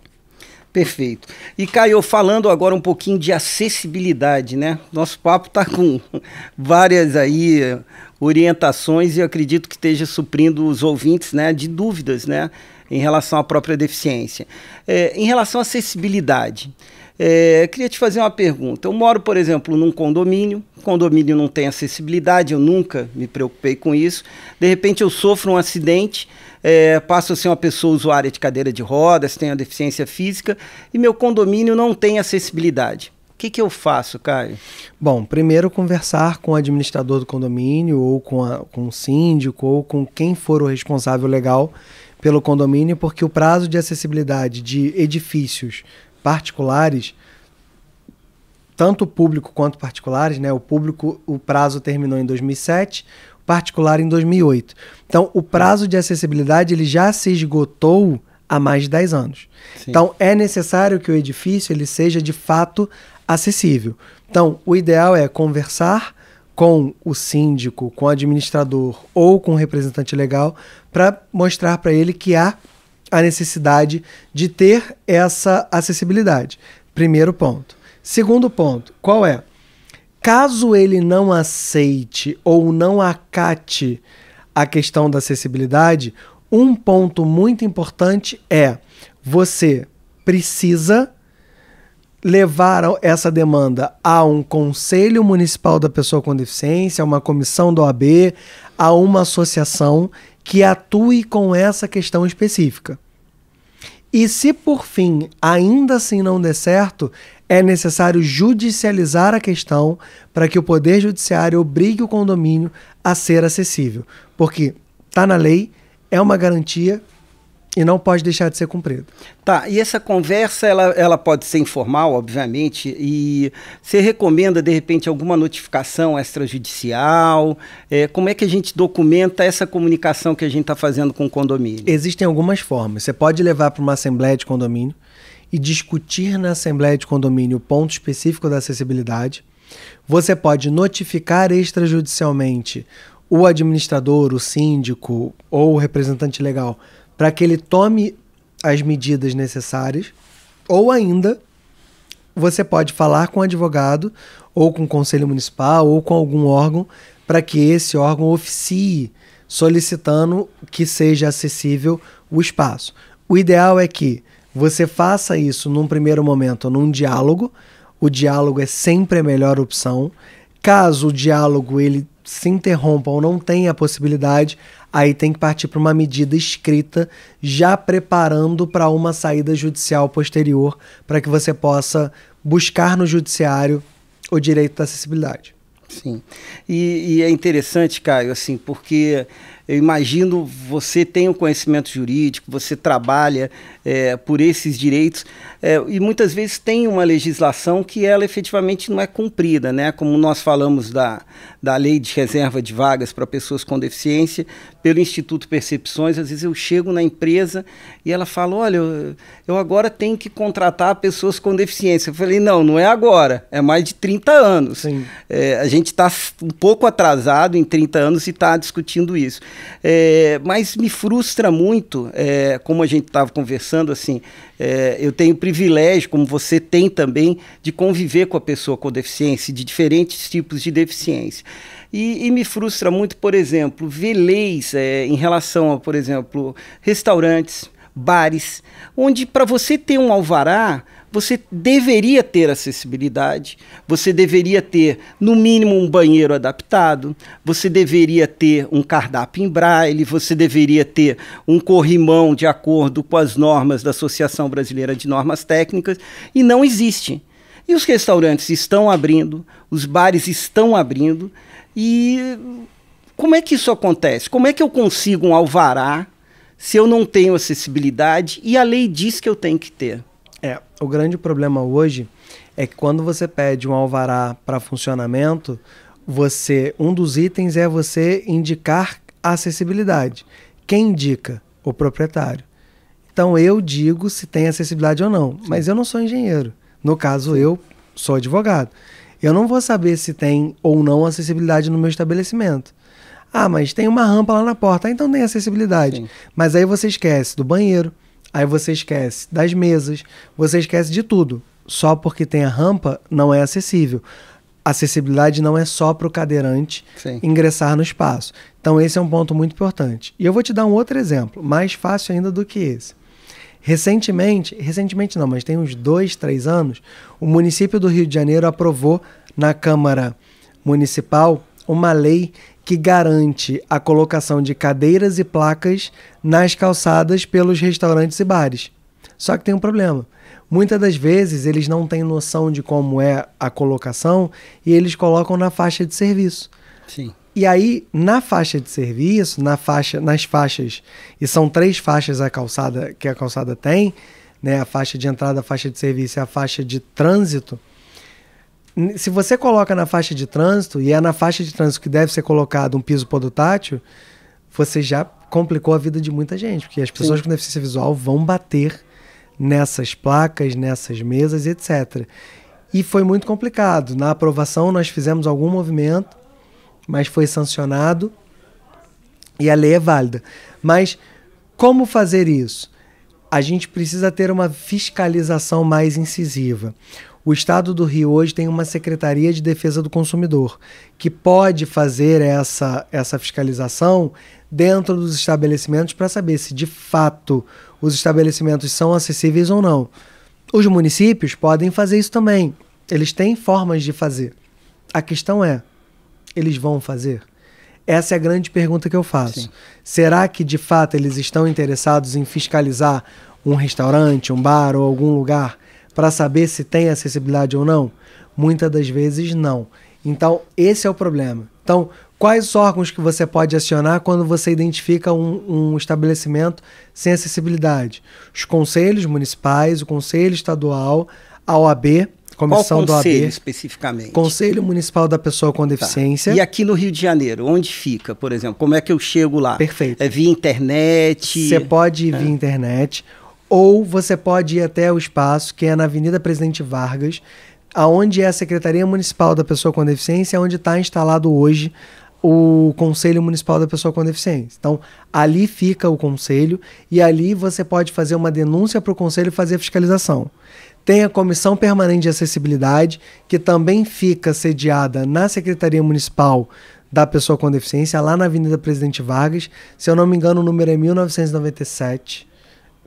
Perfeito. E Caio, falando agora um pouquinho de acessibilidade, né? Nosso papo está com várias aí orientações e eu acredito que esteja suprindo os ouvintes, né, de dúvidas, né, em relação à própria deficiência. É, em relação à acessibilidade, é, queria te fazer uma pergunta. Eu moro, por exemplo, num condomínio. O condomínio não tem acessibilidade, eu nunca me preocupei com isso. De repente eu sofro um acidente, é, passo a ser uma pessoa usuária de cadeira de rodas, tenho deficiência física e meu condomínio não tem acessibilidade. O que, que eu faço, Caio? Bom, primeiro conversar com o administrador do condomínio, ou com, a, com o síndico, ou com quem for o responsável legal pelo condomínio, porque o prazo de acessibilidade de edifícios particulares, tanto público quanto particulares, né? O público, o prazo terminou em 2007, o particular em 2008. Então, o prazo de acessibilidade ele já se esgotou há mais de 10 anos. Sim. Então, é necessário que o edifício ele seja de fato acessível. Então, o ideal é conversar com o síndico, com o administrador ou com o representante legal para mostrar para ele que há a necessidade de ter essa acessibilidade. Primeiro ponto. Segundo ponto, qual é? Caso ele não aceite ou não acate a questão da acessibilidade, um ponto muito importante é você precisa levar essa demanda a um conselho municipal da pessoa com deficiência, a uma comissão do OAB, a uma associação que atue com essa questão específica. E se por fim ainda assim não der certo, é necessário judicializar a questão para que o Poder Judiciário obrigue o condomínio a ser acessível. Porque está na lei, é uma garantia e não pode deixar de ser cumprido. Tá, e essa conversa ela, ela pode ser informal, obviamente, e você recomenda de repente alguma notificação extrajudicial? É, como é que a gente documenta essa comunicação que a gente está fazendo com o condomínio? Existem algumas formas. Você pode levar para uma assembleia de condomínio e discutir na assembleia de condomínio o ponto específico da acessibilidade. Você pode notificar extrajudicialmente o administrador, o síndico ou o representante legal para que ele tome as medidas necessárias, ou ainda você pode falar com o advogado, ou com o conselho municipal, ou com algum órgão, para que esse órgão oficie solicitando que seja acessível o espaço. O ideal é que você faça isso num primeiro momento, num diálogo. O diálogo é sempre a melhor opção. Caso o diálogo ele se interrompa ou não tenha a possibilidade, aí tem que partir para uma medida escrita, já preparando para uma saída judicial posterior, para que você possa buscar no judiciário o direito da acessibilidade. Sim. E, e, é interessante, Caio, assim, porque eu imagino você tem um conhecimento jurídico, você trabalha é, por esses direitos, é, e muitas vezes tem uma legislação que ela efetivamente não é cumprida, né? Como nós falamos da, da lei de reserva de vagas para pessoas com deficiência, pelo Instituto Percepções, às vezes eu chego na empresa e ela fala: olha, eu, eu agora tenho que contratar pessoas com deficiência. Eu falei: não, não é agora, é mais de 30 anos. É, a gente está um pouco atrasado em 30 anos e está discutindo isso. É, mas me frustra muito, é, como a gente estava conversando, assim, é, eu tenho privilégio, como você tem também, de conviver com a pessoa com deficiência, de diferentes tipos de deficiência. E, e me frustra muito, por exemplo, ver leis é, em relação a, por exemplo, restaurantes, bares, onde para você ter um alvará, você deveria ter acessibilidade, você deveria ter, no mínimo, um banheiro adaptado, você deveria ter um cardápio em braille, você deveria ter um corrimão de acordo com as normas da Associação Brasileira de Normas Técnicas, e não existe. E os restaurantes estão abrindo, os bares estão abrindo, e como é que isso acontece? Como é que eu consigo um alvará se eu não tenho acessibilidade e a lei diz que eu tenho que ter? É, o grande problema hoje é que quando você pede um alvará para funcionamento, você um dos itens é você indicar acessibilidade. Quem indica? O proprietário. Então eu digo se tem acessibilidade ou não, mas eu não sou engenheiro. No caso eu sou advogado. Eu não vou saber se tem ou não acessibilidade no meu estabelecimento. Ah, mas tem uma rampa lá na porta, então tem acessibilidade. Sim. Mas aí você esquece do banheiro, Aí você esquece das mesas, você esquece de tudo. Só porque tem a rampa não é acessível. Acessibilidade não é só para o cadeirante Sim. ingressar no espaço. Então, esse é um ponto muito importante. E eu vou te dar um outro exemplo, mais fácil ainda do que esse. Recentemente, recentemente não, mas tem uns dois, três anos, o município do Rio de Janeiro aprovou na Câmara Municipal uma lei que garante a colocação de cadeiras e placas nas calçadas pelos restaurantes e bares. Só que tem um problema. Muitas das vezes eles não têm noção de como é a colocação e eles colocam na faixa de serviço. Sim. E aí, na faixa de serviço, na faixa, nas faixas, e são três faixas a calçada que a calçada tem, né? A faixa de entrada, a faixa de serviço e a faixa de trânsito se você coloca na faixa de trânsito, e é na faixa de trânsito que deve ser colocado um piso podotátil, você já complicou a vida de muita gente, porque as pessoas Sim. com deficiência visual vão bater nessas placas, nessas mesas, etc. E foi muito complicado. Na aprovação, nós fizemos algum movimento, mas foi sancionado e a lei é válida. Mas como fazer isso? A gente precisa ter uma fiscalização mais incisiva. O Estado do Rio hoje tem uma Secretaria de Defesa do Consumidor, que pode fazer essa, essa fiscalização dentro dos estabelecimentos para saber se de fato os estabelecimentos são acessíveis ou não. Os municípios podem fazer isso também. Eles têm formas de fazer. A questão é: eles vão fazer? Essa é a grande pergunta que eu faço. Sim. Será que de fato eles estão interessados em fiscalizar um restaurante, um bar ou algum lugar para saber se tem acessibilidade ou não? Muitas das vezes não. Então, esse é o problema. Então, quais órgãos que você pode acionar quando você identifica um, um estabelecimento sem acessibilidade? Os conselhos municipais, o conselho estadual, a OAB, comissão Qual do AB. especificamente? Conselho Municipal da Pessoa com tá. Deficiência. Tá. E aqui no Rio de Janeiro, onde fica, por exemplo? Como é que eu chego lá? Perfeito. É via internet? Você pode ir é. via internet. Ou você pode ir até o espaço, que é na Avenida Presidente Vargas, aonde é a Secretaria Municipal da Pessoa com Deficiência, é onde está instalado hoje o Conselho Municipal da Pessoa com Deficiência. Então, ali fica o conselho e ali você pode fazer uma denúncia para o conselho fazer fiscalização. Tem a Comissão Permanente de Acessibilidade, que também fica sediada na Secretaria Municipal da Pessoa com Deficiência, lá na Avenida Presidente Vargas. Se eu não me engano, o número é 1997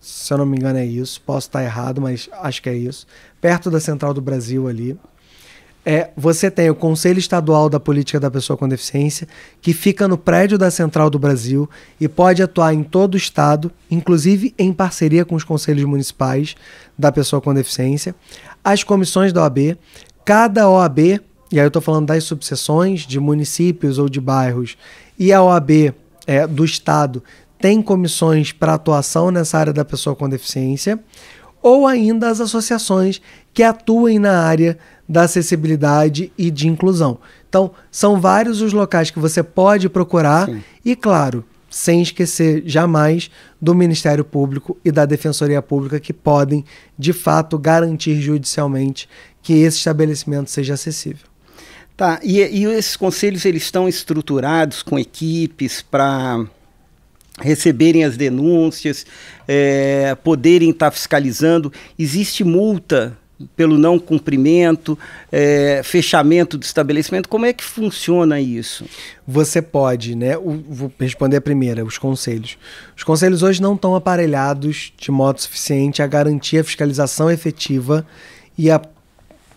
se eu não me engano é isso, posso estar errado, mas acho que é isso, perto da Central do Brasil ali. É, você tem o Conselho Estadual da Política da Pessoa com Deficiência, que fica no prédio da Central do Brasil e pode atuar em todo o estado, inclusive em parceria com os conselhos municipais da pessoa com deficiência, as comissões da OAB, cada OAB, e aí eu estou falando das subseções de municípios ou de bairros, e a OAB é, do estado tem comissões para atuação nessa área da pessoa com deficiência, ou ainda as associações que atuem na área da acessibilidade e de inclusão. Então, são vários os locais que você pode procurar Sim. e, claro, sem esquecer jamais do Ministério Público e da Defensoria Pública que podem, de fato, garantir judicialmente que esse estabelecimento seja acessível. Tá, e, e esses conselhos eles estão estruturados com equipes para receberem as denúncias, é, poderem estar tá fiscalizando. Existe multa pelo não cumprimento, é, fechamento do estabelecimento. Como é que funciona isso? Você pode, né? O, vou responder a primeira, os conselhos. Os conselhos hoje não estão aparelhados de modo suficiente a garantir a fiscalização efetiva e a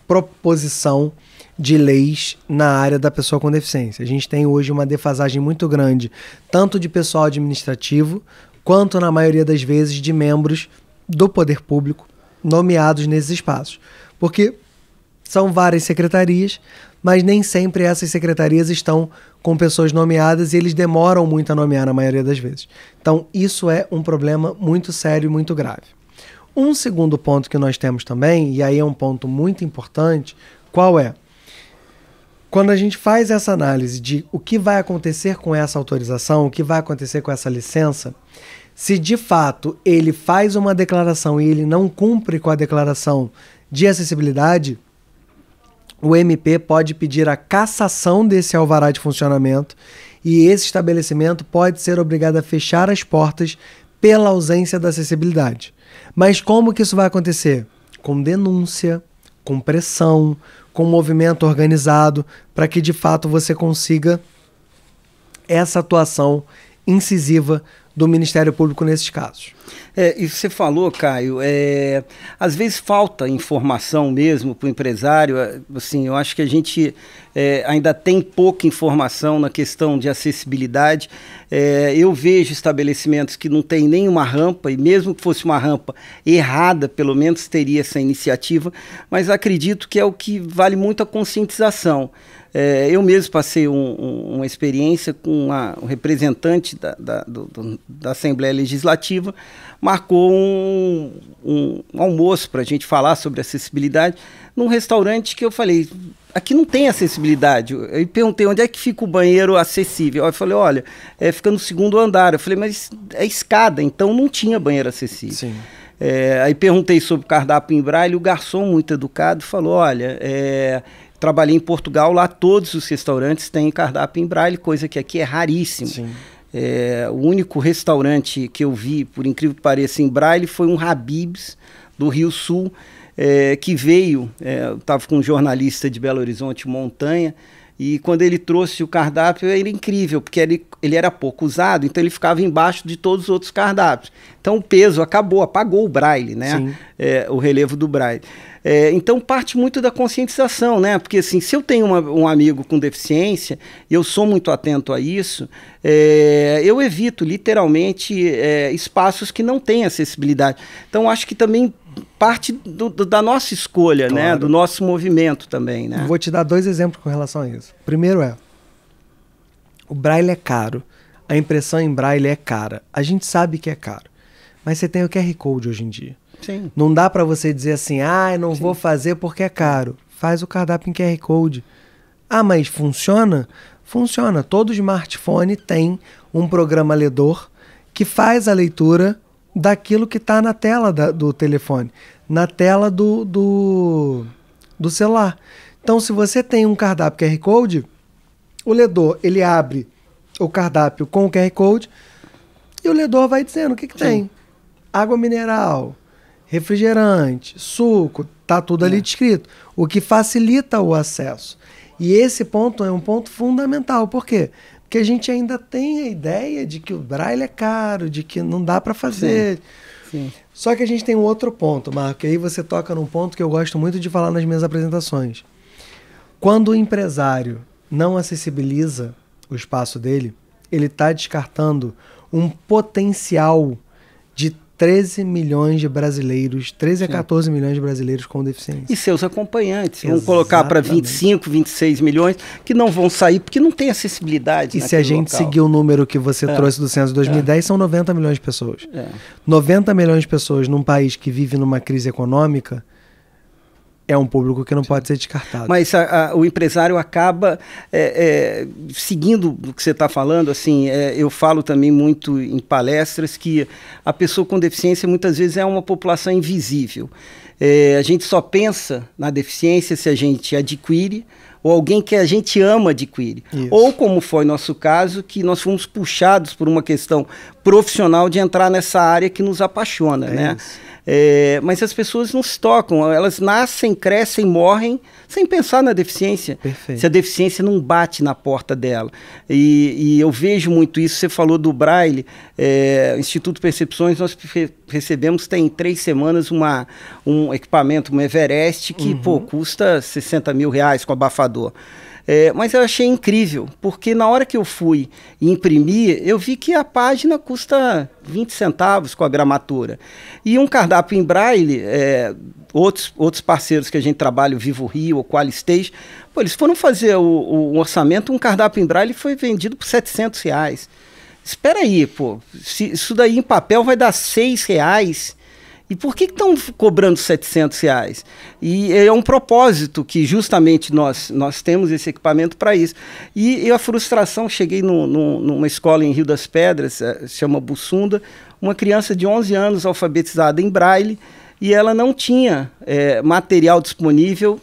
proposição de leis na área da pessoa com deficiência. A gente tem hoje uma defasagem muito grande, tanto de pessoal administrativo, quanto, na maioria das vezes, de membros do poder público nomeados nesses espaços. Porque são várias secretarias, mas nem sempre essas secretarias estão com pessoas nomeadas e eles demoram muito a nomear, na maioria das vezes. Então, isso é um problema muito sério e muito grave. Um segundo ponto que nós temos também, e aí é um ponto muito importante, qual é? Quando a gente faz essa análise de o que vai acontecer com essa autorização, o que vai acontecer com essa licença, se de fato ele faz uma declaração e ele não cumpre com a declaração de acessibilidade, o MP pode pedir a cassação desse alvará de funcionamento e esse estabelecimento pode ser obrigado a fechar as portas pela ausência da acessibilidade. Mas como que isso vai acontecer? Com denúncia, com pressão, com movimento organizado, para que de fato você consiga essa atuação incisiva do Ministério Público nesses casos. É, e você falou, Caio, é, às vezes falta informação mesmo para o empresário. Assim, eu acho que a gente é, ainda tem pouca informação na questão de acessibilidade. É, eu vejo estabelecimentos que não têm nenhuma rampa, e mesmo que fosse uma rampa errada, pelo menos teria essa iniciativa, mas acredito que é o que vale muito a conscientização. É, eu mesmo passei um, um, uma experiência com uma, um representante da, da, do, do, da, Assembleia Legislativa, marcou um, um almoço para a gente falar sobre acessibilidade num restaurante que eu falei, aqui não tem acessibilidade. Eu perguntei onde é que fica o banheiro acessível. Eu falei, olha, é, fica no segundo andar. Eu falei, mas é escada, então não tinha banheiro acessível. Sim. É, aí perguntei sobre o cardápio em braille, o garçom muito educado falou, olha, é, trabalhei em Portugal, lá todos os restaurantes têm cardápio em braille, coisa que aqui é raríssimo. Sim. É, o único restaurante que eu vi, por incrível que pareça, em braille foi um Habib's do Rio Sul, é, que veio, é, estava com um jornalista de Belo Horizonte, Montanha, e quando ele trouxe o cardápio, ele era é incrível, porque ele, ele era pouco usado, então ele ficava embaixo de todos os outros cardápios. Então o peso acabou, apagou o braille, né? É, o relevo do braille. É, então parte muito da conscientização, né? Porque assim, se eu tenho uma, um amigo com deficiência, eu sou muito atento a isso, é, eu evito literalmente é, espaços que não têm acessibilidade. Então acho que também parte do, do, da nossa escolha, né? claro. né? Do nosso movimento também, né? Vou te dar dois exemplos com relação a isso. Primeiro é, o braille é caro, a impressão em braille é cara. A gente sabe que é caro, mas você tem o QR Code hoje em dia. Sim. Não dá para você dizer assim, ah, eu não Sim. vou fazer porque é caro. Faz o cardápio em QR Code. Ah, mas funciona? Funciona. Todo smartphone tem um programa ledor que faz a leitura daquilo que está na tela da, do telefone, na tela do, do, do, celular. Então, se você tem um cardápio QR Code, o ledor ele abre o cardápio com o QR Code e o ledor vai dizendo o que, que tem. Água mineral, refrigerante, suco, tá tudo ali é. descrito, o que facilita o acesso. E esse ponto é um ponto fundamental, por quê? que a gente ainda tem a ideia de que o braille é caro, de que não dá para fazer. Sim. Sim. Só que a gente tem um outro ponto, Marco, que aí você toca num ponto que eu gosto muito de falar nas minhas apresentações. Quando o empresário não acessibiliza o espaço dele, ele está descartando um potencial de 13 milhões de brasileiros, 13 Sim. a 14 milhões de brasileiros com deficiência. E seus acompanhantes. Exatamente. Vamos colocar para 25, 26 milhões que não vão sair porque não tem acessibilidade. E se a gente local. seguir o número que você é. trouxe do censo de 2010, é. são 90 milhões de pessoas. É. 90 milhões de pessoas num país que vive numa crise econômica é um público que não Sim. pode ser descartado. Mas a, a, o empresário acaba é, é, seguindo o que você está falando. Assim, é, eu falo também muito em palestras que a pessoa com deficiência muitas vezes é uma população invisível. É, a gente só pensa na deficiência se a gente adquire ou alguém que a gente ama adquire. Isso. Ou como foi nosso caso, que nós fomos puxados por uma questão profissional de entrar nessa área que nos apaixona, é né? Isso. É, mas as pessoas não se tocam, elas nascem, crescem, morrem sem pensar na deficiência. Perfeito. Se a deficiência não bate na porta dela. E, e eu vejo muito isso. Você falou do Braille, é, Instituto Percepções, nós recebemos tem três semanas uma, um equipamento, um Everest, que uhum. pô, custa 60 mil reais com abafador. É, mas eu achei incrível, porque na hora que eu fui imprimir, eu vi que a página custa 20 centavos com a gramatura. E um cardápio em braille, é, outros, outros parceiros que a gente trabalha, o Vivo Rio, o Qualistage, pô, eles foram fazer o, o, o orçamento, um cardápio em braille foi vendido por 700 reais. Espera aí, pô, se, isso daí em papel vai dar 6 reais e por que estão cobrando 700 reais? E é, é um propósito que justamente nós, nós temos esse equipamento para isso. E, a frustração, cheguei no, no, numa escola em Rio das Pedras, eh, chama Bussunda, uma criança de 11 anos alfabetizada em braille, e ela não tinha é, material disponível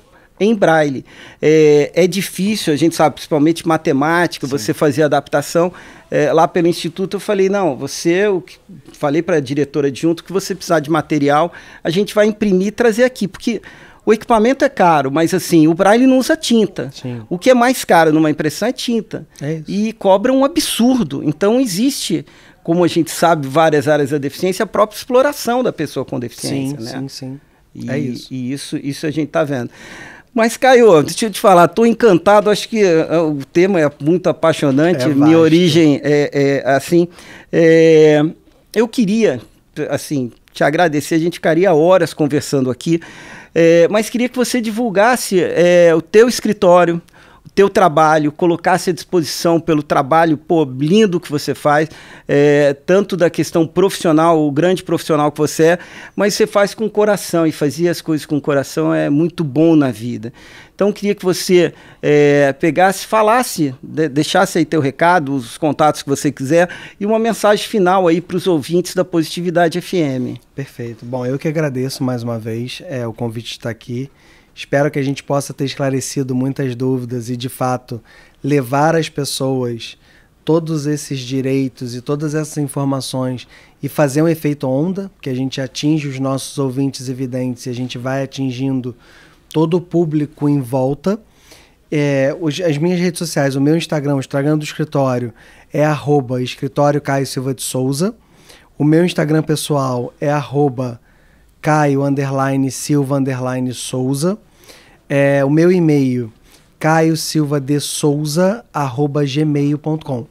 em braille. É, é difícil, a gente sabe, principalmente matemática, Sim. você fazer adaptação. É, lá pelo instituto eu falei, não, você, eu falei para a diretora adjunto que você precisar de material, a gente vai imprimir e trazer aqui, porque o equipamento é caro, mas assim, o Braille não usa tinta. Sim. O que é mais caro numa impressão é tinta. É e cobra um absurdo. Então existe, como a gente sabe, várias áreas da deficiência, a própria exploração da pessoa com deficiência. Sim, né? sim, sim. E, é isso. e isso, isso a gente está vendo. Mas, Caio, deixa eu te falar, estou encantado, acho que eh, eh, o tema é muito apaixonante, é minha origem é, é assim. É, eu queria, assim, te agradecer, a gente ficaria horas conversando aqui, mas queria que você divulgasse o teu escritório, o teu trabalho, colocar-se à disposição pelo trabalho pô, lindo que você faz, é, tanto da questão profissional, o grande profissional que você é, mas você faz com coração e fazer as coisas com coração é muito bom na vida. Então queria que você é, pegasse, falasse, de, deixasse aí teu recado, os contatos que você quiser e uma mensagem final aí para os ouvintes da Positividade FM. Perfeito. Bom, eu que agradeço mais uma vez é, o convite de estar aqui. Espero que a gente possa ter esclarecido muitas dúvidas e, de fato, levar as pessoas todos esses direitos e todas essas informações e fazer um efeito onda, que a gente atinge os nossos ouvintes evidentes e a gente vai atingindo todo o público em volta. É, os, as minhas redes sociais, o meu Instagram, o Instagram do escritório é arroba escritório Caio Silva de Souza. O meu Instagram pessoal é arroba Caio underline Silva underline Souza. É, o meu e-mail Caio Silva de Souza arroba gmail.com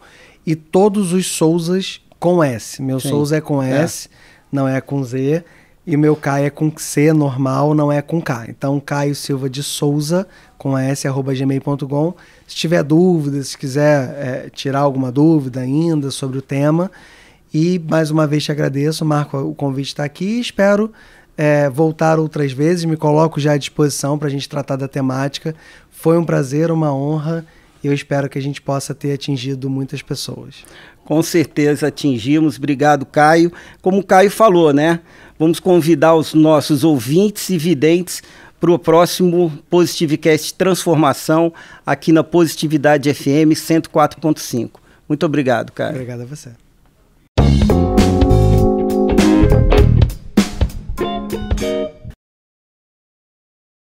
e todos os Souzas com S. Meu Sim. Souza é com é. S, é. não é com Z. E meu Caio é com C normal, não é com K. Então, Caio Silva de Souza, com S, arroba gmail.com. Se tiver dúvidas, se quiser é, tirar alguma dúvida ainda sobre o tema. E mais uma vez te agradeço, Marco, o convite está aqui. Espero é, voltar outras vezes. Me coloco já à disposição para a gente tratar da temática. Foi um prazer, uma honra. E eu espero que a gente possa ter atingido muitas pessoas. Com certeza atingimos. Obrigado, Caio. Como o Caio falou, né? Vamos convidar os nossos ouvintes e videntes para o próximo Positivecast Transformação aqui na Positividade FM 104.5. Muito obrigado, Caio. Obrigado a você.